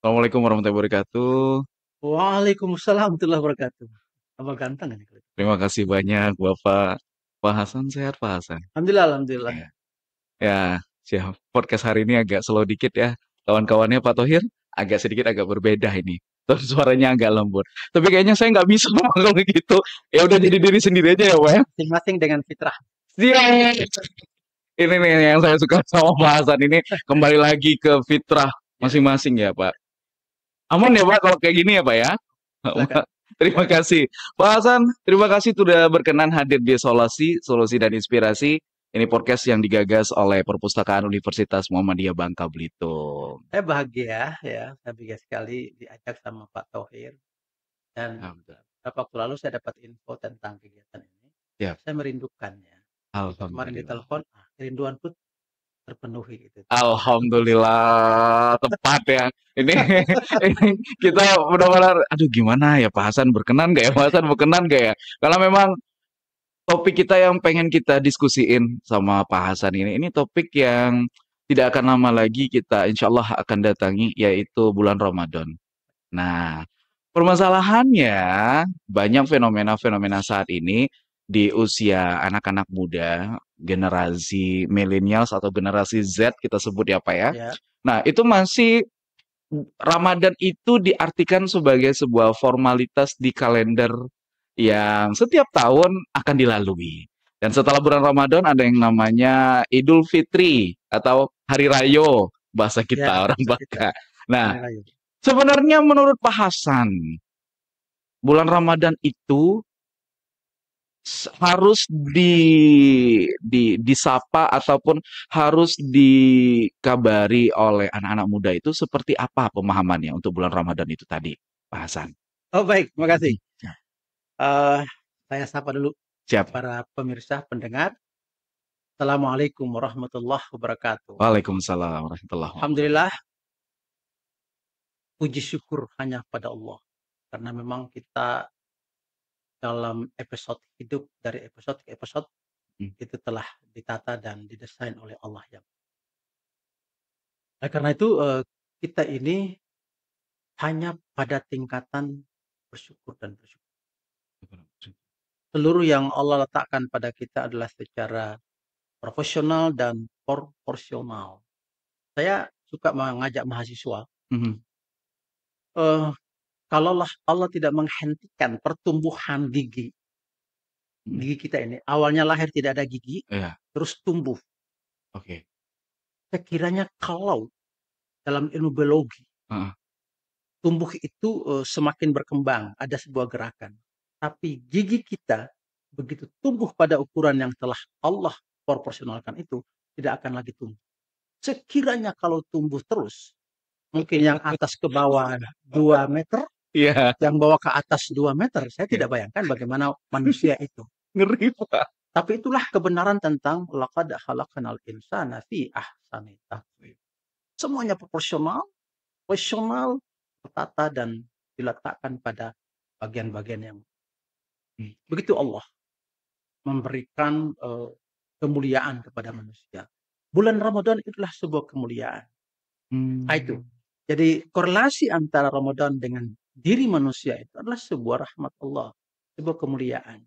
Assalamualaikum warahmatullahi wabarakatuh. Waalaikumsalam warahmatullahi wabarakatuh. Apa ganteng ini. Terima kasih banyak Bapak. Pak Hasan sehat Pak Hasan. Alhamdulillah, alhamdulillah. Ya, ya siap. Podcast hari ini agak slow dikit ya. Kawan-kawannya Pak Tohir agak sedikit agak berbeda ini. Terus suaranya agak lembut. Tapi kayaknya saya nggak bisa ngomong gitu. Ya udah jadi diri sendiri aja ya, Pak. Ya. Masing-masing dengan fitrah. Siap. Ini nih yang saya suka sama Pak Hasan ini kembali lagi ke fitrah masing-masing ya Pak. Aman ya Pak kalau kayak gini ya Pak ya. Terima kasih. Pak Hasan, terima kasih sudah berkenan hadir di Solusi, Solusi dan Inspirasi. Ini podcast yang digagas oleh Perpustakaan Universitas Muhammadiyah Bangka Belitung. Saya bahagia ya, saya bahagia sekali diajak sama Pak Tohir. Dan beberapa waktu lalu saya dapat info tentang kegiatan ini. Ya. Saya merindukannya. Kemarin ditelepon, ah, pun terpenuhi gitu. Alhamdulillah tepat ya. Ini, kita benar-benar aduh gimana ya Pak Hasan berkenan gak ya Pak Hasan berkenan gak ya? Karena memang topik kita yang pengen kita diskusiin sama Pak Hasan ini ini topik yang tidak akan lama lagi kita insya Allah akan datangi yaitu bulan Ramadan. Nah, permasalahannya banyak fenomena-fenomena saat ini di usia anak-anak muda, generasi milenials atau generasi Z kita sebut ya Pak ya. Yeah. Nah, itu masih Ramadan itu diartikan sebagai sebuah formalitas di kalender yang setiap tahun akan dilalui. Dan setelah bulan Ramadan ada yang namanya Idul Fitri atau Hari Raya bahasa kita yeah, orang Baka. Nah, sebenarnya menurut Pak Hasan, bulan Ramadan itu harus di, di disapa ataupun harus dikabari oleh anak-anak muda itu seperti apa pemahamannya untuk bulan Ramadan itu tadi, Pak Hasan? Oh baik, terima kasih. Uh, saya sapa dulu Siap. para pemirsa pendengar. Assalamualaikum warahmatullahi wabarakatuh. Waalaikumsalam warahmatullahi wabarakatuh. Alhamdulillah. Puji syukur hanya pada Allah. Karena memang kita dalam episode hidup dari episode ke episode hmm. itu telah ditata dan didesain oleh Allah ya. Nah, karena itu uh, kita ini hanya pada tingkatan bersyukur dan bersyukur. Seluruh yang Allah letakkan pada kita adalah secara profesional dan proporsional. Saya suka mengajak mahasiswa -hmm. uh, kalaulah Allah tidak menghentikan pertumbuhan gigi hmm. gigi kita ini awalnya lahir tidak ada gigi ya. terus tumbuh oke okay. sekiranya kalau dalam ilmu biologi uh -uh. tumbuh itu uh, semakin berkembang ada sebuah gerakan tapi gigi kita begitu tumbuh pada ukuran yang telah Allah proporsionalkan itu tidak akan lagi tumbuh sekiranya kalau tumbuh terus mungkin yang atas ke bawah 2 meter yeah. Yang bawa ke atas 2 meter. Saya tidak iya. bayangkan bagaimana manusia itu. Ngeri, Pak. Tapi itulah kebenaran tentang laqad khalaqnal insana fi ahsani Semuanya proporsional, proporsional, tertata dan diletakkan pada bagian-bagian yang hmm. begitu Allah memberikan uh, kemuliaan kepada manusia. Bulan Ramadan itulah sebuah kemuliaan. Nah, hmm. itu. Jadi korelasi antara Ramadan dengan diri manusia itu adalah sebuah rahmat Allah, sebuah kemuliaan.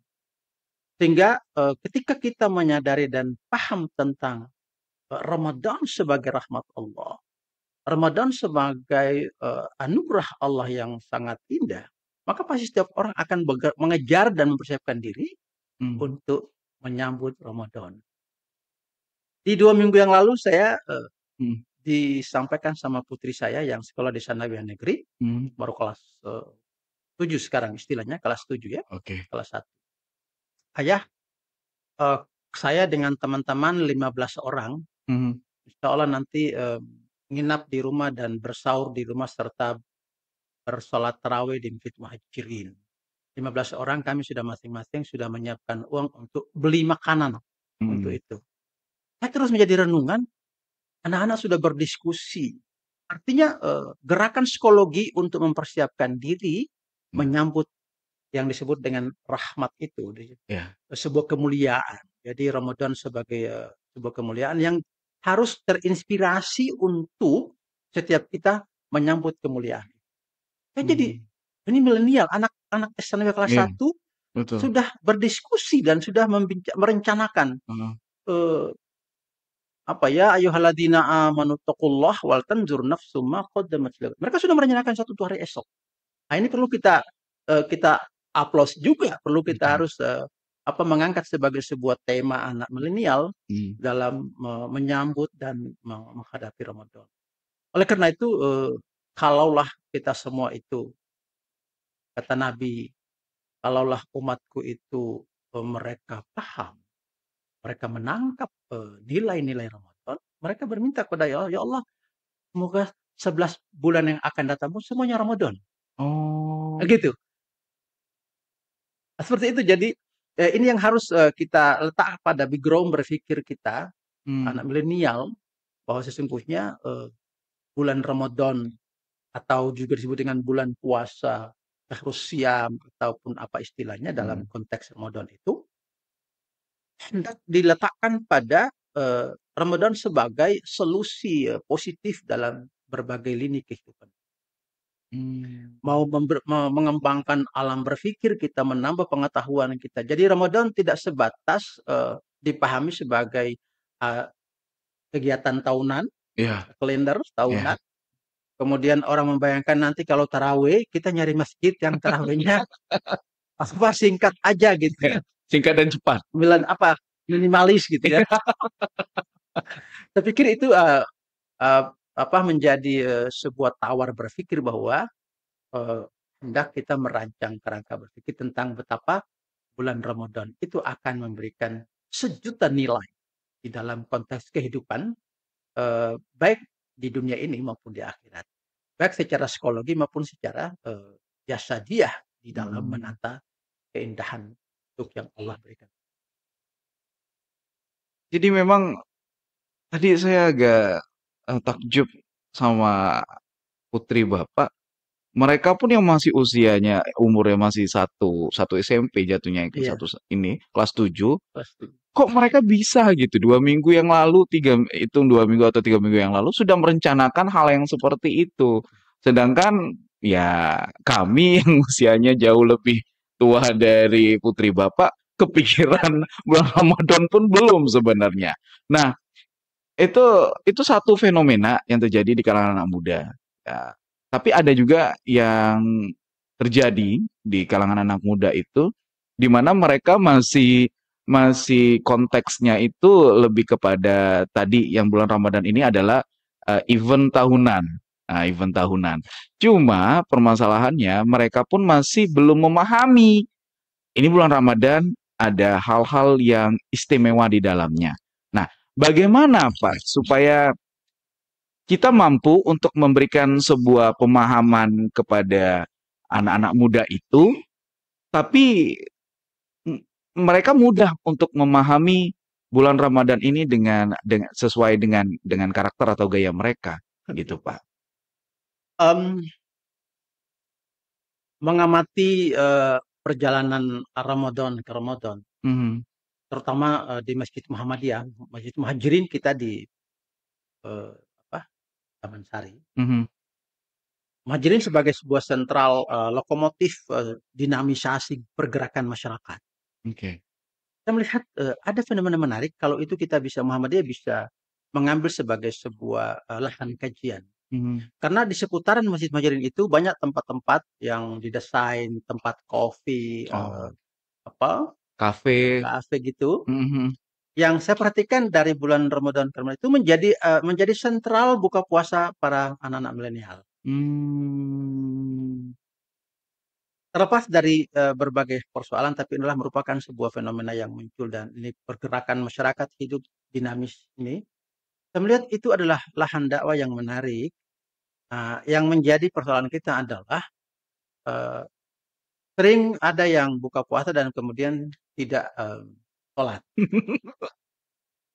Sehingga eh, ketika kita menyadari dan paham tentang eh, Ramadan sebagai rahmat Allah, Ramadan sebagai eh, anugerah Allah yang sangat indah, maka pasti setiap orang akan mengejar dan mempersiapkan diri hmm. untuk menyambut Ramadan. Di dua minggu yang lalu saya hmm disampaikan sama putri saya yang sekolah di Sanawiyah Negeri, hmm. baru kelas eh, tujuh sekarang istilahnya, kelas tujuh ya, okay. kelas satu Ayah, uh, saya dengan teman-teman lima belas orang, hmm. insya Allah nanti uh, nginap di rumah dan bersaur di rumah serta bersolat terawih di Masjid lima belas orang kami sudah masing-masing sudah menyiapkan uang untuk beli makanan hmm. untuk itu. Saya terus menjadi renungan, anak-anak sudah berdiskusi. Artinya eh, gerakan psikologi untuk mempersiapkan diri menyambut yang disebut dengan rahmat itu, yeah. sebuah kemuliaan. Jadi Ramadan sebagai eh, sebuah kemuliaan yang harus terinspirasi untuk setiap kita menyambut kemuliaan. Ya, hmm. Jadi ini milenial, anak-anak SNW kelas yeah. 1 Betul. sudah berdiskusi dan sudah merencanakan hmm apa ya haladina amanu taqullah wal tanzur nafsu ma qaddamat Mereka sudah merencanakan satu hari esok. Nah, ini perlu kita uh, kita upload juga, perlu kita hmm. harus uh, apa mengangkat sebagai sebuah tema anak milenial hmm. dalam uh, menyambut dan menghadapi Ramadan. Oleh karena itu uh, kalaulah kita semua itu kata Nabi, kalaulah umatku itu uh, mereka paham, mereka menangkap nilai-nilai eh, Ramadan, mereka berminta kepada Ya Allah, "Ya Allah, semoga 11 bulan yang akan datang semuanya Ramadan." Oh. begitu. gitu. seperti itu. Jadi, eh, ini yang harus, eh, kita letak pada background berpikir kita, hmm. anak milenial, bahwa sesungguhnya, eh, bulan Ramadan atau juga disebut dengan bulan puasa, Rusia ataupun apa istilahnya dalam hmm. konteks Ramadan itu hendak hmm. diletakkan pada uh, Ramadan sebagai solusi uh, positif dalam berbagai lini kehidupan. Hmm. Mau mengembangkan alam berpikir kita, menambah pengetahuan kita. Jadi Ramadan tidak sebatas uh, dipahami sebagai uh, kegiatan tahunan, yeah. kalender iya. tahunan. Yeah. Kemudian orang membayangkan nanti kalau taraweh kita nyari masjid yang tarawehnya apa singkat aja gitu. Ya singkat dan cepat. Milan apa minimalis gitu ya. Saya pikir itu uh, uh, apa menjadi uh, sebuah tawar berpikir bahwa uh, hendak kita merancang kerangka berpikir tentang betapa bulan Ramadan itu akan memberikan sejuta nilai di dalam konteks kehidupan uh, baik di dunia ini maupun di akhirat baik secara psikologi maupun secara uh, jasa dia di dalam hmm. menata keindahan untuk yang Allah berikan. Jadi memang tadi saya agak uh, takjub sama putri bapak. Mereka pun yang masih usianya umurnya masih satu satu SMP jatuhnya ke Iya. satu ini kelas tujuh. kok mereka bisa gitu dua minggu yang lalu tiga hitung dua minggu atau tiga minggu yang lalu sudah merencanakan hal yang seperti itu sedangkan ya kami yang usianya jauh lebih Tua dari putri bapak kepikiran bulan Ramadan pun belum sebenarnya. Nah, itu itu satu fenomena yang terjadi di kalangan anak muda. Ya. Tapi ada juga yang terjadi di kalangan anak muda itu di mana mereka masih masih konteksnya itu lebih kepada tadi yang bulan Ramadan ini adalah uh, event tahunan Nah, event tahunan. Cuma permasalahannya mereka pun masih belum memahami. Ini bulan Ramadan ada hal-hal yang istimewa di dalamnya. Nah, bagaimana Pak supaya kita mampu untuk memberikan sebuah pemahaman kepada anak-anak muda itu, tapi mereka mudah untuk memahami bulan Ramadan ini dengan, dengan sesuai dengan dengan karakter atau gaya mereka, gitu Pak um, mengamati, uh, perjalanan Ramadan ke Ramadan. -hmm. Terutama, uh, di Masjid Muhammadiyah, Masjid Muhajirin kita di, uh, apa, Taman Sari. -hmm. Muhajirin sebagai sebuah sentral, uh, lokomotif, uh, dinamisasi pergerakan masyarakat. Oke. Kita melihat, uh, ada fenomena menarik kalau itu kita bisa Muhammadiyah bisa mengambil sebagai sebuah, uh, lahan kajian. Mm-hmm. Karena di seputaran Masjid Majarin itu banyak tempat-tempat yang didesain tempat kopi, oh. Eh, apa? Kafe, kafe gitu. Hmm. Yang saya perhatikan dari bulan Ramadan terakhir itu menjadi uh, menjadi sentral buka puasa para anak-anak milenial. Hmm. Terlepas dari uh, berbagai persoalan, tapi inilah merupakan sebuah fenomena yang muncul dan ini pergerakan masyarakat hidup dinamis ini. Saya melihat itu adalah lahan dakwah yang menarik Nah, yang menjadi persoalan kita adalah eh, sering ada yang buka puasa dan kemudian tidak eh, sholat.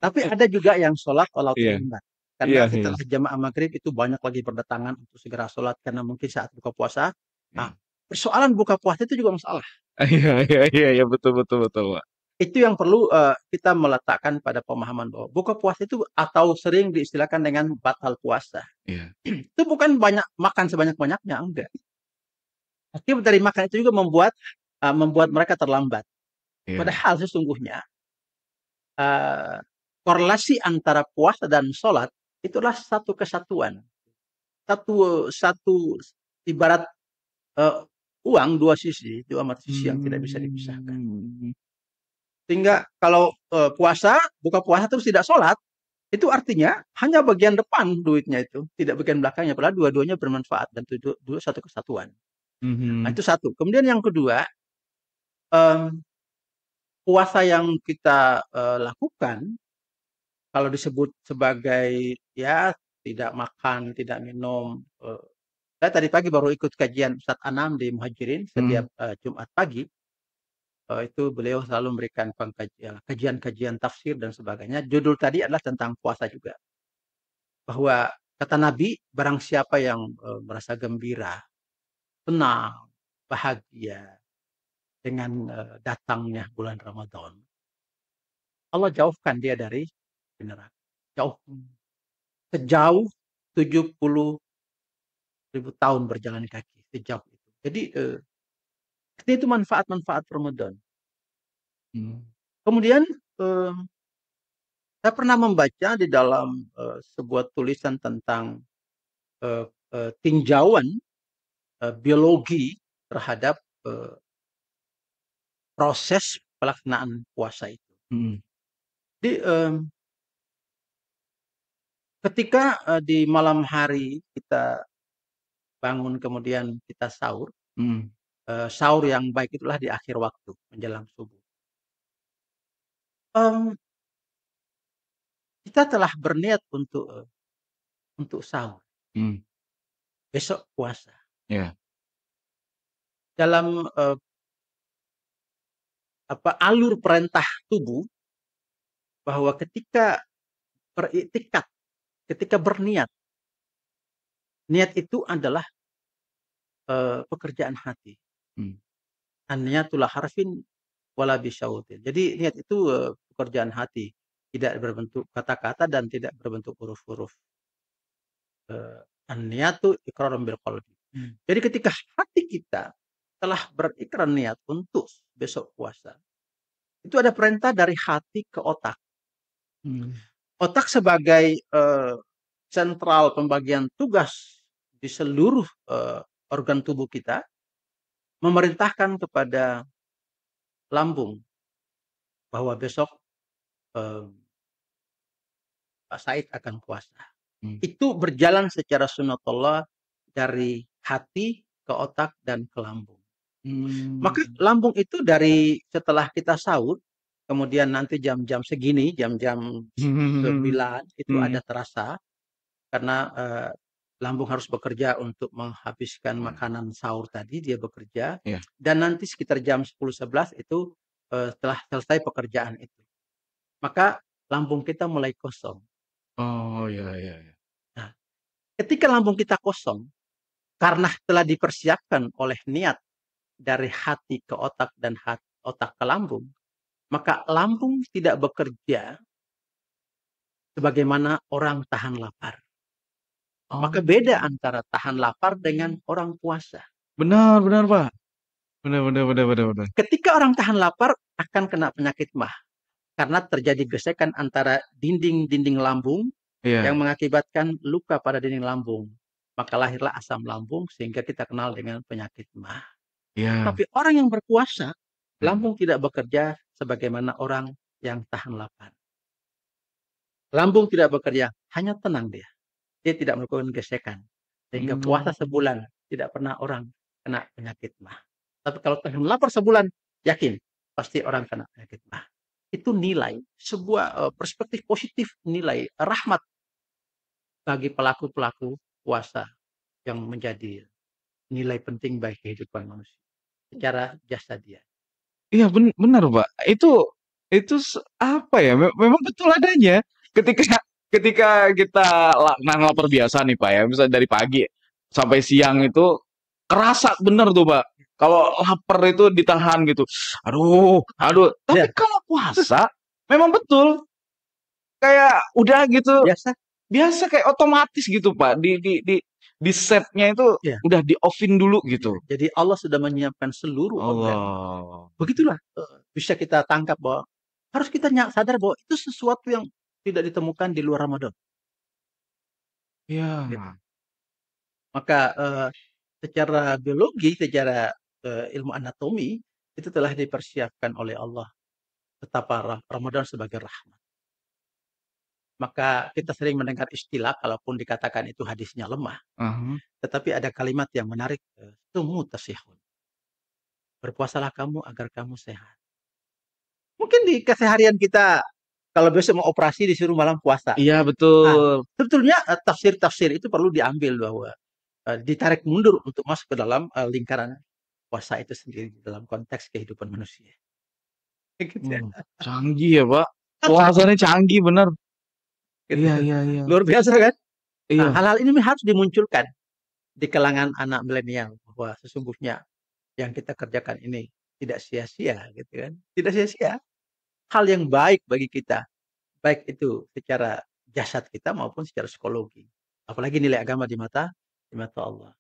Tapi ada juga yang sholat walau yeah. terlambat. Karena yeah, iya. setelah yeah. jamaah maghrib itu banyak lagi berdatangan untuk segera sholat karena mungkin saat buka puasa. Nah, persoalan buka puasa itu juga masalah. Iya, iya, iya, iya, betul, betul, betul, Pak itu yang perlu uh, kita meletakkan pada pemahaman bahwa buka puasa itu atau sering diistilahkan dengan batal puasa. Yeah. Iya. itu bukan banyak makan sebanyak-banyaknya, enggak. tapi dari makan itu juga membuat uh, membuat mereka terlambat. Yeah. Padahal sesungguhnya uh, korelasi antara puasa dan sholat itulah satu kesatuan. Satu satu ibarat uh, uang dua sisi, dua mata sisi yang tidak bisa dipisahkan. Hmm. Sehingga kalau e, puasa, buka puasa terus tidak sholat, itu artinya hanya bagian depan duitnya itu, tidak bagian belakangnya. Padahal dua-duanya bermanfaat dan itu dua satu kesatuan. Mm-hmm. Nah itu satu. Kemudian yang kedua, um, puasa yang kita uh, lakukan, kalau disebut sebagai ya tidak makan, tidak minum. Uh, saya tadi pagi baru ikut kajian Ustadz Anam di Muhajirin setiap mm. uh, Jumat pagi. Eh, itu beliau selalu memberikan eh, kajian-kajian tafsir dan sebagainya. Judul tadi adalah tentang puasa juga. Bahwa kata Nabi, barang siapa yang eh, merasa gembira, tenang, bahagia dengan datangnya bulan Ramadan, Allah jauhkan dia dari neraka. Jauh sejauh 70 ribu tahun berjalan kaki sejauh itu. Jadi eh, itu manfaat-manfaat Ramadan. Hmm. Kemudian eh, saya pernah membaca di dalam eh, sebuah tulisan tentang eh, eh, tinjauan eh, biologi terhadap eh, proses pelaksanaan puasa itu. Hmm. Jadi eh, ketika eh, di malam hari kita bangun kemudian kita sahur, hmm Eh, sahur yang baik itulah di akhir waktu menjelang subuh. Um, kita telah berniat untuk, eh, untuk sahur. hmm. Besok puasa. Yeah. Dalam, uh, apa, alur perintah tubuh, bahwa ketika beriktikat, ketika berniat niat itu adalah, uh, pekerjaan hati hanya hmm. tulah harfin wala bisyautin. Jadi niat itu, eh, pekerjaan hati, tidak berbentuk kata-kata dan tidak berbentuk huruf-huruf. Eee, eh, itu niyatu iqrarun bil hmm. Jadi ketika hati kita telah berikrar niat untuk besok puasa, itu ada perintah dari hati ke otak. Hmm. Otak sebagai, central eh, sentral pembagian tugas di seluruh, uh, organ tubuh kita memerintahkan kepada lambung bahwa besok eh, Pak Said akan puasa. Hmm. Itu berjalan secara sunatullah dari hati ke otak dan ke lambung. Hmm. Maka lambung itu dari setelah kita sahur, kemudian nanti jam-jam segini, jam-jam 9 hmm. itu hmm. ada terasa karena uh, lambung harus bekerja untuk menghabiskan hmm. makanan sahur tadi dia bekerja yeah. dan nanti sekitar jam 10-11 itu uh, telah selesai pekerjaan itu maka lambung kita mulai kosong oh ya ya ya nah ketika lambung kita kosong karena telah dipersiapkan oleh niat dari hati ke otak dan hati, otak ke lambung maka lambung tidak bekerja sebagaimana orang tahan lapar maka oh. beda antara tahan lapar dengan orang puasa. Benar benar, Pak. Benar benar benar benar benar. Ketika orang tahan lapar akan kena penyakit mah karena terjadi gesekan antara dinding-dinding lambung yeah. yang mengakibatkan luka pada dinding lambung. Maka lahirlah asam lambung sehingga kita kenal dengan penyakit mah. Yeah. Tapi orang yang berpuasa, hmm. lambung tidak bekerja sebagaimana orang yang tahan lapar. Lambung tidak bekerja, hanya tenang dia dia tidak melakukan gesekan. Sehingga hmm. puasa sebulan tidak pernah orang kena penyakit mah. Tapi kalau tahan lapar sebulan, yakin pasti orang kena penyakit mah. Itu nilai, sebuah eh, perspektif positif nilai rahmat bagi pelaku-pelaku puasa yang menjadi nilai penting bagi kehidupan manusia secara jasa dia. Iya benar Pak. Itu itu apa ya? Memang betul adanya. Ketika ketika kita nang lapar biasa nih pak ya misalnya dari pagi sampai siang itu kerasa bener tuh pak kalau lapar itu ditahan gitu aduh aduh tapi ya. kalau puasa memang betul kayak udah gitu biasa biasa kayak otomatis gitu pak di di di di setnya itu ya. udah di offin dulu gitu. Jadi Allah sudah menyiapkan seluruh Allah. Organ. Begitulah eh, bisa kita tangkap bahwa harus kita sadar bahwa itu sesuatu yang tidak ditemukan di luar Ramadan. Ya. Maka uh, secara biologi, secara uh, ilmu anatomi itu telah dipersiapkan oleh Allah betapa Ramadan sebagai rahmat. Maka kita sering mendengar istilah kalaupun dikatakan itu hadisnya lemah. Uh -huh. Tetapi ada kalimat yang menarik, eh, tumu tasihun. Berpuasalah kamu agar kamu sehat. Mungkin di keseharian kita kalau besok mau operasi disuruh malam puasa. Iya betul. Nah, sebetulnya eh, tafsir-tafsir itu perlu diambil bahwa eh, ditarik mundur untuk masuk ke dalam eh, lingkaran puasa itu sendiri dalam konteks kehidupan manusia. Gitu ya. Hmm, canggih ya pak. Puasanya canggih benar. Gitu. Iya iya iya. Luar biasa kan? Iya. Nah, hal-hal ini harus dimunculkan di kalangan anak milenial bahwa sesungguhnya yang kita kerjakan ini tidak sia-sia gitu kan tidak sia-sia hal yang baik bagi kita. Baik itu secara jasad kita maupun secara psikologi. Apalagi nilai agama di mata di mata Allah.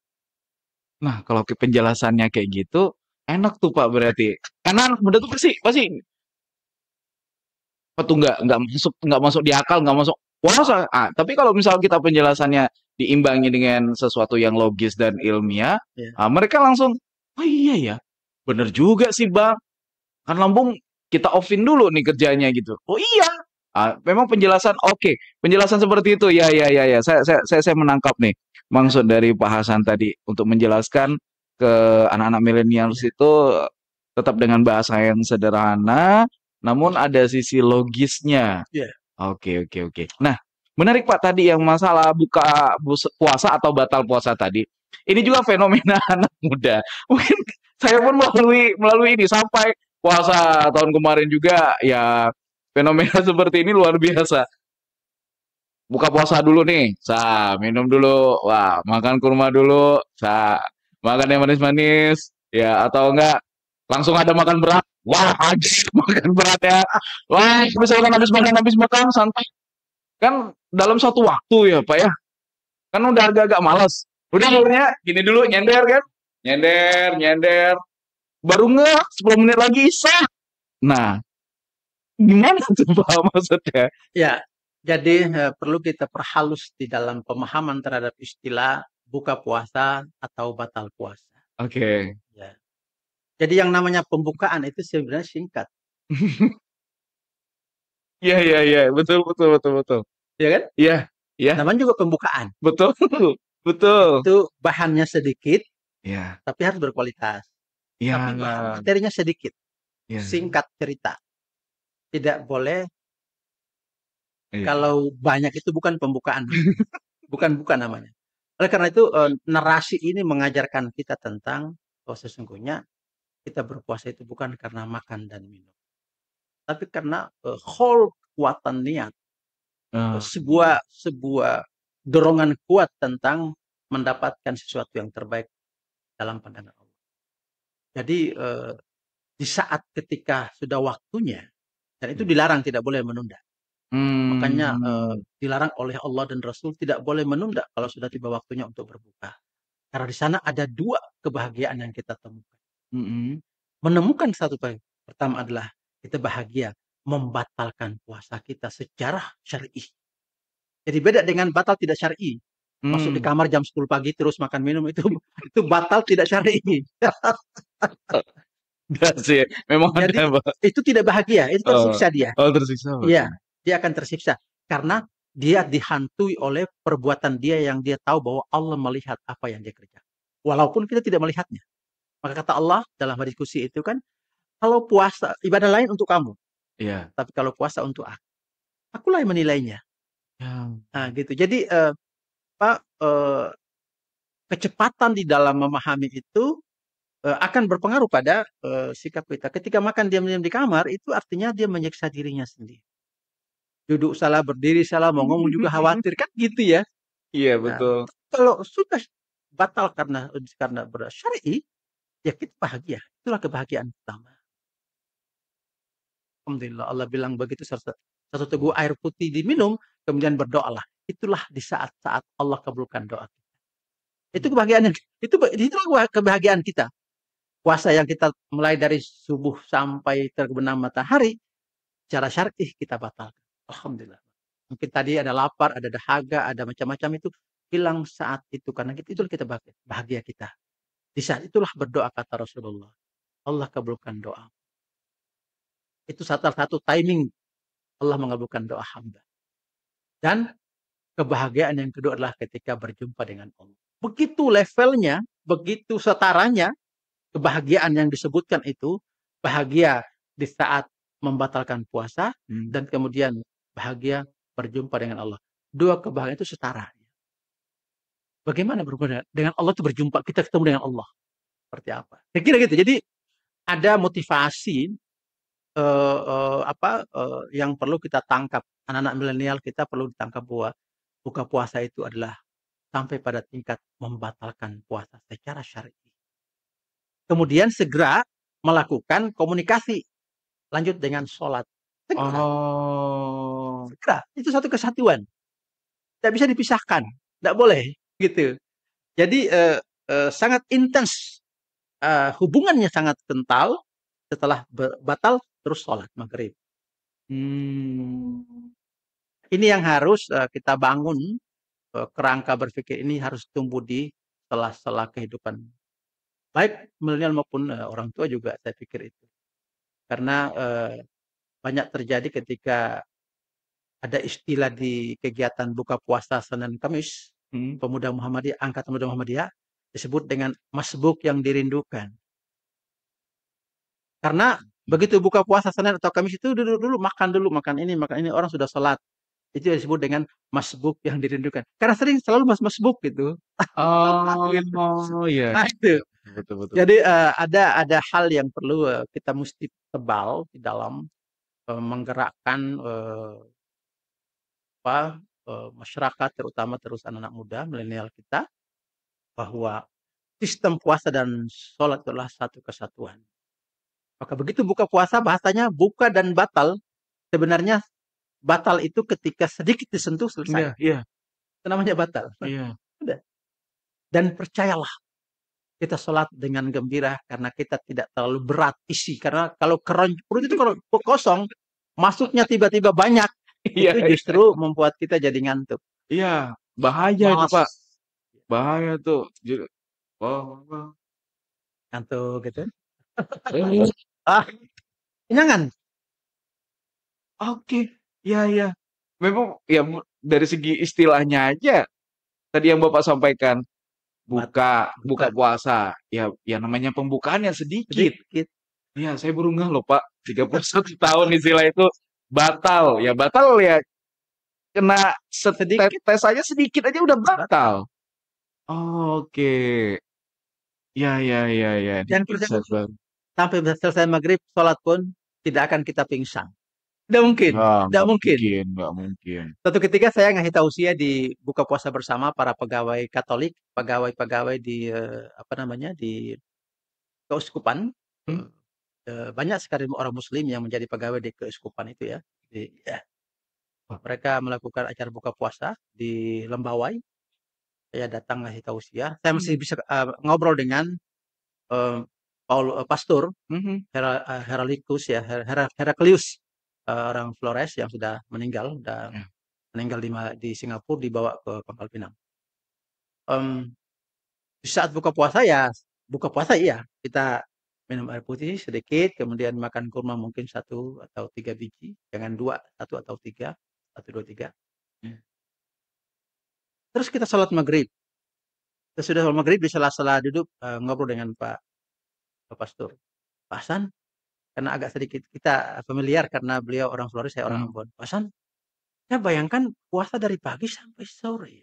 Nah, kalau penjelasannya kayak gitu, enak tuh Pak berarti. Karena anak muda tuh pasti pasti apa tuh nggak nggak masuk nggak masuk di akal nggak masuk puasa. Ah, tapi kalau misalnya kita penjelasannya diimbangi dengan sesuatu yang logis dan ilmiah, yeah. ah, mereka langsung, oh iya ya, bener juga sih bang. Kan lambung kita offin dulu nih kerjanya gitu. Oh iya. Ah, memang penjelasan oke, okay. penjelasan seperti itu. Ya ya ya ya. Saya saya saya, saya menangkap nih maksud dari Pak Hasan tadi untuk menjelaskan ke anak-anak milenial itu tetap dengan bahasa yang sederhana namun ada sisi logisnya. Iya. Yeah. Oke okay, oke okay, oke. Okay. Nah, menarik Pak tadi yang masalah buka puasa atau batal puasa tadi. Ini juga fenomena anak muda. Mungkin saya pun melalui melalui ini sampai puasa tahun kemarin juga ya fenomena seperti ini luar biasa. Buka puasa dulu nih, sa minum dulu, wah makan kurma dulu, sa makan yang manis-manis, ya atau enggak langsung ada makan berat, wah habis makan berat ya, wah makan habis makan habis makan santai, kan dalam satu waktu ya pak ya, kan udah agak-agak malas, udah akhirnya gini dulu nyender kan, nyender nyender baru nge 10 menit lagi isa nah gimana tuh pak maksudnya ya jadi eh, perlu kita perhalus di dalam pemahaman terhadap istilah buka puasa atau batal puasa. Oke. Okay. Ya. Jadi yang namanya pembukaan itu sebenarnya singkat. Iya iya iya betul betul betul betul. Iya kan? Iya ya. iya. Namanya juga pembukaan. Betul betul. Itu bahannya sedikit. Ya. Tapi harus berkualitas ya, Tapi materinya sedikit, ya. singkat cerita. Tidak boleh ya. kalau banyak itu bukan pembukaan. bukan bukan namanya. Oleh karena itu eh, narasi ini mengajarkan kita tentang bahwa sesungguhnya kita berpuasa itu bukan karena makan dan minum. Tapi karena eh, whole kekuatan niat ah. eh, sebuah sebuah dorongan kuat tentang mendapatkan sesuatu yang terbaik dalam pandangan. Jadi eh, di saat ketika sudah waktunya dan itu hmm. dilarang tidak boleh menunda. Hmm. Makanya eh, dilarang oleh Allah dan Rasul tidak boleh menunda kalau sudah tiba waktunya untuk berbuka. Karena di sana ada dua kebahagiaan yang kita temukan. Hmm. Menemukan satu pertama adalah kita bahagia membatalkan puasa kita secara syar'i. Jadi beda dengan batal tidak syar'i. Hmm. Masuk di hmm. kamar jam 10 pagi terus makan minum itu itu batal tidak syar'i. sih, memang Jadi, ada, Itu tidak bahagia, itu oh. tersiksa oh. dia. Oh, tersiksa. Iya, dia akan tersiksa karena dia dihantui oleh perbuatan dia yang dia tahu bahwa Allah melihat apa yang dia kerjakan. Walaupun kita tidak melihatnya. Maka kata Allah dalam diskusi itu kan, kalau puasa, ibadah lain untuk kamu. Iya. Tapi kalau puasa untuk aku. Akulah yang menilainya. Ya. Nah, gitu. Jadi uh, apa eh, kecepatan di dalam memahami itu eh, akan berpengaruh pada eh, sikap kita. Ketika makan diam-diam di kamar itu artinya dia menyiksa dirinya sendiri. Duduk salah, berdiri salah, mau ngomong juga khawatir kan gitu ya. Iya nah, betul. Nah, kalau sudah batal karena karena bersyari, ya kita bahagia. Itulah kebahagiaan utama Alhamdulillah Allah bilang begitu satu teguh air putih diminum kemudian berdoalah Itulah di saat-saat Allah kabulkan doa kita. Itu hmm. kebahagiaan itu itulah kebahagiaan kita. Puasa yang kita mulai dari subuh sampai terbenam matahari cara syar'i kita batalkan. Alhamdulillah. Mungkin tadi ada lapar, ada dahaga, ada macam-macam itu hilang saat itu karena itu itulah kita bahagia, bahagia kita. Di saat itulah berdoa kata Rasulullah. Allah kabulkan doa. Itu satu satu timing Allah mengabulkan doa hamba. Dan Kebahagiaan yang kedua adalah ketika berjumpa dengan Allah. Begitu levelnya, begitu setaranya, kebahagiaan yang disebutkan itu bahagia di saat membatalkan puasa hmm. dan kemudian bahagia berjumpa dengan Allah. Dua kebahagiaan itu setara. Bagaimana berhubungan dengan Allah itu berjumpa, kita ketemu dengan Allah. Seperti apa? Saya kira gitu. Jadi ada motivasi uh, uh, apa uh, yang perlu kita tangkap anak-anak milenial kita perlu ditangkap buat buka puasa itu adalah sampai pada tingkat membatalkan puasa secara syar'i. Kemudian segera melakukan komunikasi. Lanjut dengan sholat. Segera. Oh. Segera. Itu satu kesatuan. Tidak bisa dipisahkan. Tidak boleh. Gitu. Jadi eh, eh, sangat intens. Eh, hubungannya sangat kental. Setelah batal terus sholat maghrib. Hmm ini yang harus uh, kita bangun uh, kerangka berpikir ini harus tumbuh di sela-sela kehidupan baik milenial maupun uh, orang tua juga saya pikir itu karena uh, banyak terjadi ketika ada istilah di kegiatan buka puasa Senin Kamis hmm. pemuda Muhammadiyah angkatan pemuda Muhammadiyah disebut dengan masbuk yang dirindukan karena hmm. begitu buka puasa Senin atau Kamis itu dulu dulu makan dulu makan ini makan ini orang sudah sholat itu disebut dengan masbuk yang dirindukan. Karena sering selalu mas masbuk gitu. Oh, gitu. iya. oh, yeah. Nah, itu. Betul, betul. Jadi uh, ada ada hal yang perlu uh, kita mesti tebal di dalam uh, menggerakkan uh, apa uh, masyarakat terutama terus anak-anak muda milenial kita bahwa sistem puasa dan sholat adalah satu kesatuan. Maka begitu buka puasa bahasanya buka dan batal sebenarnya batal itu ketika sedikit disentuh selesai. Iya. Yeah, yeah. namanya batal. Nah, iya. Yeah. Dan percayalah kita sholat dengan gembira karena kita tidak terlalu berat isi karena kalau keron perut itu kalau kosong masuknya tiba-tiba banyak yeah, itu iya. justru yeah. membuat kita jadi ngantuk. Iya, yeah, bahaya Mas. itu pak, bahaya tuh. Oh, oh. ngantuk gitu. ah, jangan. Oke. Okay. Iya iya. Memang ya dari segi istilahnya aja tadi yang Bapak sampaikan buka buka puasa. Ya ya namanya pembukaan sedikit. Sedikit. Iya, saya baru nggak loh, Pak. 31 tahun istilah itu batal. Ya batal ya kena sedikit tes aja sedikit aja udah batal. Oh, Oke. Okay. Ya ya ya ya. Dan sampai selesai maghrib sholat pun tidak akan kita pingsan. Tidak mungkin, tidak nggak mungkin. mungkin, nggak mungkin. satu ketika saya ngasih usia di buka puasa bersama para pegawai Katolik, pegawai-pegawai di eh, apa namanya, di keuskupan, Hmm? Eh, eh, banyak sekali orang muslim yang menjadi pegawai di keuskupan itu ya, di ya. Mereka melakukan acara buka puasa di Lembawai. Saya datang ngasih usia, saya masih hmm. bisa, uh, ngobrol dengan, uh, paul uh, pastor Mhm. Hera eee, ya, Her Hera Heraklius. Eh, orang Flores yang sudah meninggal, dan yeah. meninggal di, di Singapura dibawa ke Pangkal Pinang. Um, saat buka puasa ya buka puasa iya kita minum air putih sedikit, kemudian makan kurma mungkin satu atau tiga biji, jangan dua, satu atau tiga, satu dua tiga. Ya. Terus kita sholat maghrib. Sesudah sholat maghrib di sela-sela duduk uh, ngobrol dengan Pak Pak Pastor. Pak Hasan, karena agak sedikit kita familiar karena beliau orang Flores saya orang hmm. Pasan saya bayangkan puasa dari pagi sampai sore.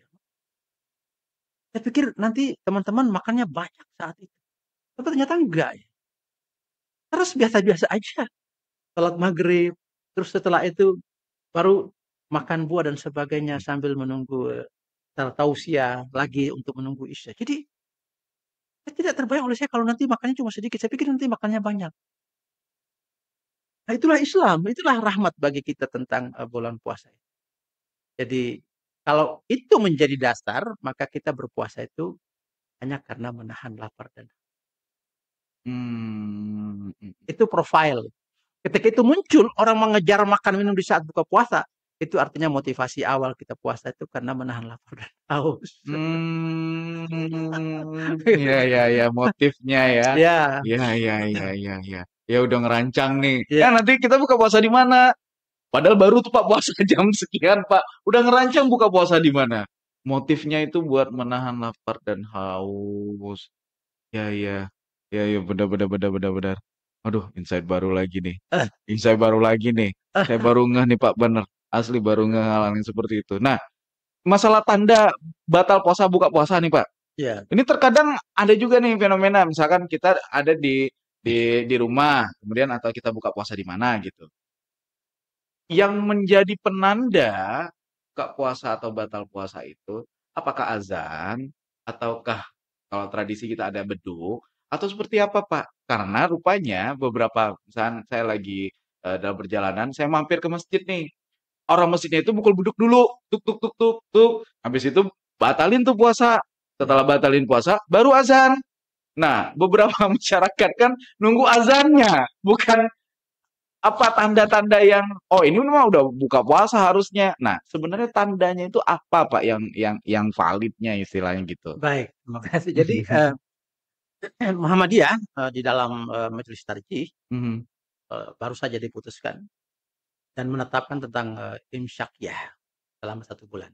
Saya pikir nanti teman-teman makannya banyak saat itu. Tapi ternyata enggak. Ya. Terus biasa-biasa aja. Salat maghrib, terus setelah itu baru makan buah dan sebagainya sambil menunggu eh, tausia lagi untuk menunggu isya. Jadi saya tidak terbayang oleh saya kalau nanti makannya cuma sedikit. Saya pikir nanti makannya banyak. Nah, itulah Islam, itulah rahmat bagi kita tentang bulan puasa. Jadi kalau itu menjadi dasar, maka kita berpuasa itu hanya karena menahan lapar dan hmm. hmm, hmm. itu profil. Ketika itu muncul orang mengejar makan minum di saat buka puasa, itu artinya motivasi awal kita puasa itu karena menahan lapar dan haus. Hmm, ya ya ya motifnya ya. Iya. Iya, iya. Iya iya iya ya ya. Ya udah ngerancang nih. Ya, ya nanti kita buka puasa di mana? Padahal baru tuh Pak puasa jam sekian Pak. Udah ngerancang buka puasa di mana? Motifnya itu buat menahan lapar dan haus. Iya iya. Iya iya benar benar benar benar benar. Aduh, insight baru lagi nih. Eh. Insight baru lagi nih. Eh. Saya baru ngeh nih Pak bener asli baru ngalamin seperti itu nah masalah tanda batal puasa buka puasa nih pak Iya. ini terkadang ada juga nih fenomena misalkan kita ada di di di rumah kemudian atau kita buka puasa di mana gitu yang menjadi penanda buka puasa atau batal puasa itu apakah azan ataukah kalau tradisi kita ada beduk atau seperti apa Pak? Karena rupanya beberapa misalnya saya lagi eh, dalam perjalanan saya mampir ke masjid nih orang mesinnya itu mukul beduk dulu tuk tuk tuk tuk tuk habis itu batalin tuh puasa setelah batalin puasa baru azan nah beberapa masyarakat kan nunggu azannya bukan apa tanda-tanda yang oh ini memang udah buka puasa harusnya. Nah, sebenarnya tandanya itu apa Pak yang yang yang validnya istilahnya gitu. Baik, terima kasih. Jadi uh, Muhammadiyah uh, di dalam uh, Majelis Tarjih mm -hmm. uh, baru saja diputuskan dan menetapkan tentang uh, ya selama satu bulan.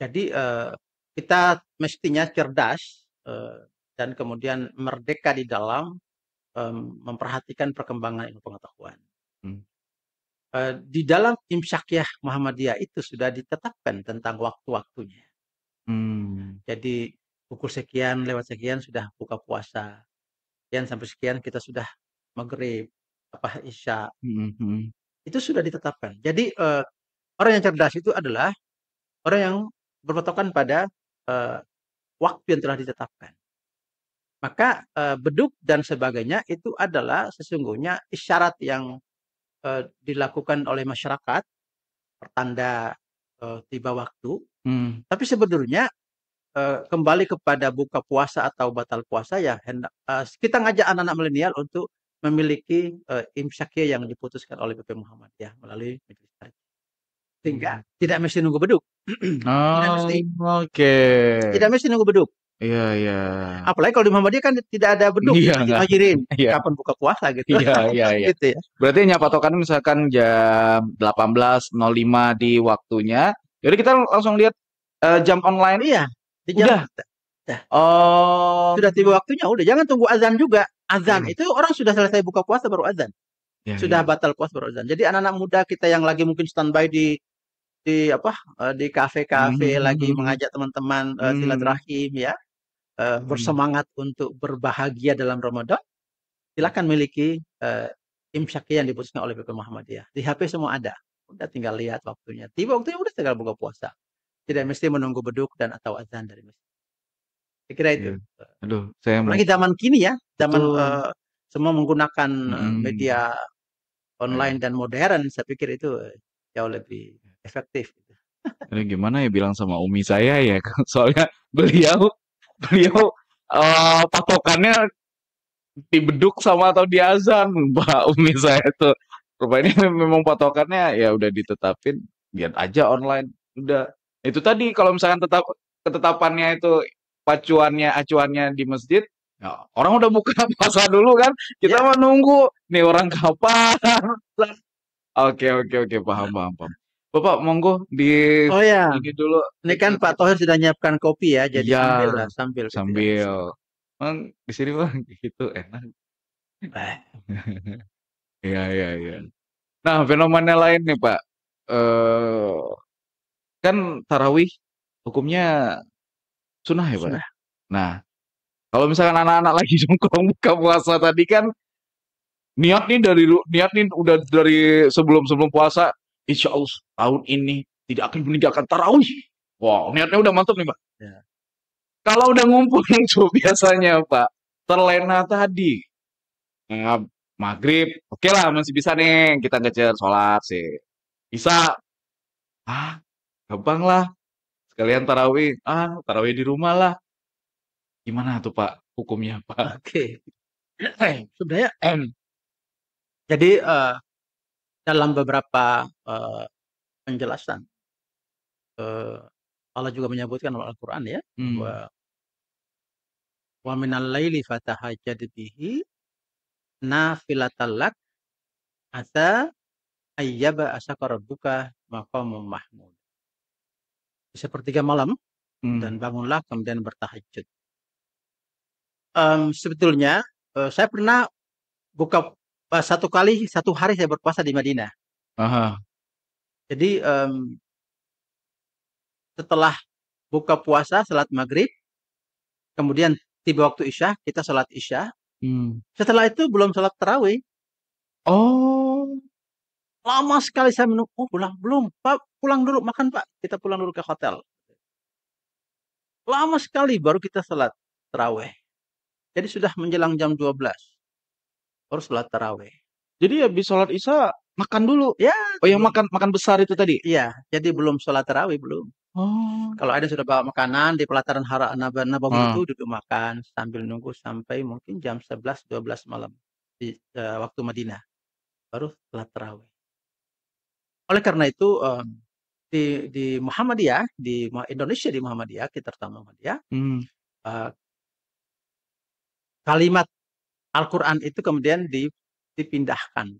Jadi uh, kita mestinya cerdas uh, dan kemudian merdeka di dalam um, memperhatikan perkembangan ilmu pengetahuan. Hmm. Uh, di dalam ya Muhammadiyah itu sudah ditetapkan tentang waktu-waktunya. Hmm. Jadi pukul sekian lewat sekian sudah buka puasa, sekian sampai sekian kita sudah maghrib apa isya. Hmm. hmm itu sudah ditetapkan. Jadi uh, orang yang cerdas itu adalah orang yang berpatokan pada uh, waktu yang telah ditetapkan. Maka uh, beduk dan sebagainya itu adalah sesungguhnya isyarat yang uh, dilakukan oleh masyarakat pertanda uh, tiba waktu. Hmm. Tapi sebenarnya uh, kembali kepada buka puasa atau batal puasa ya hendak, uh, kita ngajak anak-anak milenial untuk memiliki uh, eh, imsaknya yang diputuskan oleh PP Muhammad ya melalui majelis taklim. Sehingga hmm. tidak mesti nunggu beduk. oh, oke. Okay. Tidak mesti nunggu beduk. Iya, yeah, iya. Yeah. Apalagi kalau di Muhammadiyah kan tidak ada beduk yeah, iya, majirin. Yeah. Kapan buka kuasa gitu. Iya, iya, iya. Gitu ya. Berarti nyapa tokan misalkan jam 18.05 di waktunya. Jadi kita langsung lihat uh, jam online. Iya. Di jam, Oh. Sudah tiba waktunya, udah jangan tunggu azan juga. Azan hmm. itu orang sudah selesai buka puasa baru azan. Ya, sudah ya. batal puasa baru azan. Jadi anak-anak muda kita yang lagi mungkin standby di di apa eh, di kafe-kafe hmm. lagi hmm. mengajak teman-teman eh, hmm. uh, silaturahim ya. Uh, hmm. bersemangat untuk berbahagia dalam Ramadan. Silakan miliki uh, imsak yang diputuskan oleh PP Muhammadiyah. Di HP semua ada. Udah tinggal lihat waktunya. Tiba waktunya udah tinggal buka puasa. Tidak mesti menunggu beduk dan atau azan dari masjid. Saya kira itu. Ya. Aduh, saya lagi zaman kini ya, zaman, uh, semua menggunakan, hmm. media online Iya. dan modern, saya pikir itu eh, jauh lebih efektif. Gitu. Aduh, gimana ya bilang sama umi saya ya, soalnya beliau beliau, uh, patokannya di beduk sama atau di azan, Mbak, umi saya tuh. Rupanya memang patokannya ya udah ditetapin, biar aja online, udah. Itu tadi kalau misalkan tetap ketetapannya itu pacuannya acuannya di masjid ya, orang udah buka puasa dulu kan kita yeah. Ya. menunggu nih orang kapan oke oke oke paham paham paham Bapak monggo di Oh ya. dulu. Ini kan Pak Tohir sudah nyiapkan kopi ya, jadi ya, sambil lah, sambil. Gitu ya. Sambil. Mang di sini Bang gitu enak. Eh. Iya iya iya. Nah, fenomena lain nih, Pak. Eh kan tarawih hukumnya Sunnah ya Pak? Ya? Sunah. Nah, kalau misalkan anak-anak lagi nongkrong buka puasa tadi kan niat nih dari niat nih udah dari sebelum-sebelum puasa, insya Allah tahun ini tidak akan meninggalkan tarawih. Wow, niatnya udah mantap nih Pak. Ya. Kalau udah ngumpul itu biasanya Pak, terlena tadi. Nah, maghrib, oke okay lah masih bisa nih kita ngejar sholat sih. Bisa, ah gampang lah sekalian tarawih ah tarawih di rumah lah gimana tuh pak hukumnya pak oke okay. Eh, eh, sebenarnya eh. jadi uh, dalam beberapa uh, penjelasan uh, Allah juga menyebutkan dalam Al-Qur'an ya hmm. bahwa wa minal laili fatahajjad bihi nafilatallak asa ayyaba asaka rabbuka maqamum mahmud sepertiga malam hmm. dan bangunlah kemudian bertahajud. Um, sebetulnya uh, saya pernah buka uh, satu kali satu hari saya berpuasa di Madinah. Aha. Jadi um, setelah buka puasa salat maghrib, kemudian tiba waktu isya kita salat isya. Hmm. Setelah itu belum salat tarawih. Oh. Lama sekali saya menunggu. Oh, pulang belum. Pak, pulang dulu. Makan, Pak. Kita pulang dulu ke hotel. Lama sekali baru kita salat taraweh. Jadi sudah menjelang jam 12. Baru salat taraweh. Jadi habis salat Isya makan dulu. Ya. Oh, yang makan makan besar itu tadi. Iya, jadi belum salat tarawih belum. Oh. Kalau ada sudah bawa makanan di pelataran Hara Nabawi hmm. itu duduk makan sambil nunggu sampai mungkin jam 11 12 malam di uh, waktu Madinah. Baru sholat tarawih. Oleh karena itu um, di di Muhammadiyah, di Indonesia di Muhammadiyah, kita terutama Muhammadiyah, Hmm. uh, kalimat Al-Qur'an itu kemudian dipindahkan,